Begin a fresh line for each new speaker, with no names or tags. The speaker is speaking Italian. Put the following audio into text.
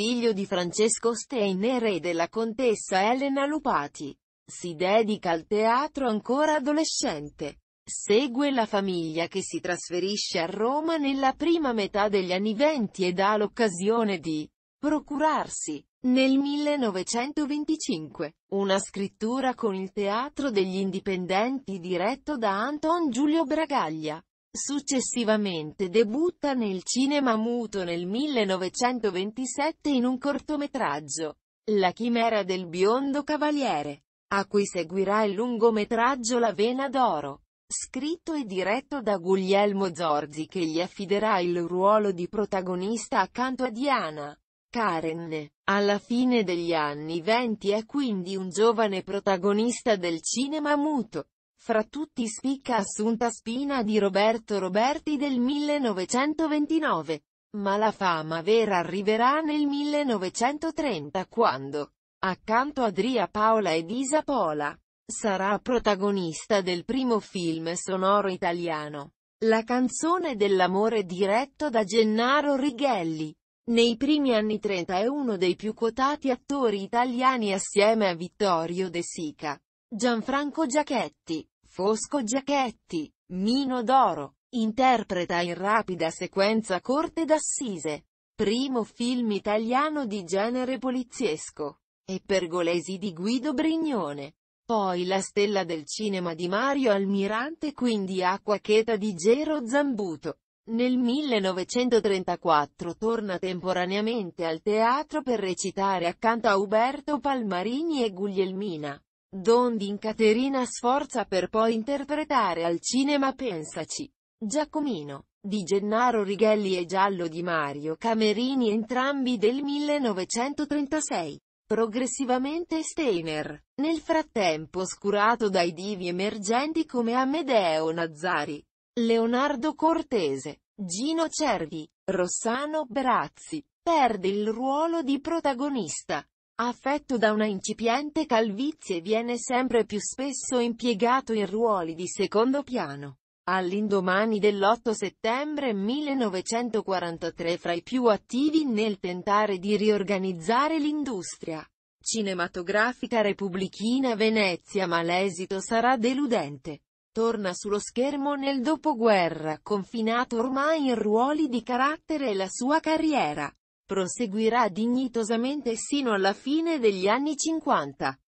figlio di Francesco Steiner e della contessa Elena Lupati. Si dedica al teatro ancora adolescente. Segue la famiglia che si trasferisce a Roma nella prima metà degli anni venti ed ha l'occasione di procurarsi, nel 1925, una scrittura con il Teatro degli Indipendenti diretto da Anton Giulio Bragaglia. Successivamente debutta nel cinema muto nel 1927 in un cortometraggio, La chimera del biondo cavaliere, a cui seguirà il lungometraggio La vena d'oro, scritto e diretto da Guglielmo Zorzi che gli affiderà il ruolo di protagonista accanto a Diana. Karen. Alla fine degli anni venti è quindi un giovane protagonista del cinema muto, fra tutti spicca Assunta Spina di Roberto Roberti del 1929. Ma la fama vera arriverà nel 1930 quando, accanto a Dria Paola ed Isa Pola, sarà protagonista del primo film sonoro italiano, La canzone dell'amore diretto da Gennaro Righelli. Nei primi anni 30 è uno dei più quotati attori italiani assieme a Vittorio De Sica. Gianfranco Giachetti, Fosco Giachetti, Mino d'Oro, interpreta in rapida sequenza Corte d'Assise. Primo film italiano di genere poliziesco. E Pergolesi di Guido Brignone. Poi La stella del cinema di Mario Almirante quindi Acqua cheta di Gero Zambuto. Nel 1934 torna temporaneamente al teatro per recitare accanto a Uberto Palmarini e Guglielmina. Dondin Caterina sforza per poi interpretare al cinema Pensaci. Giacomino, di Gennaro Righelli e Giallo di Mario Camerini entrambi del 1936. Progressivamente Steiner, nel frattempo oscurato dai divi emergenti come Amedeo Nazzari, Leonardo Cortese, Gino Cervi, Rossano Brazzi, perde il ruolo di protagonista. Affetto da una incipiente calvizie viene sempre più spesso impiegato in ruoli di secondo piano. All'indomani dell'8 settembre 1943 fra i più attivi nel tentare di riorganizzare l'industria cinematografica repubblichina Venezia ma l'esito sarà deludente. Torna sullo schermo nel dopoguerra confinato ormai in ruoli di carattere e la sua carriera Proseguirà dignitosamente sino alla fine degli anni 50.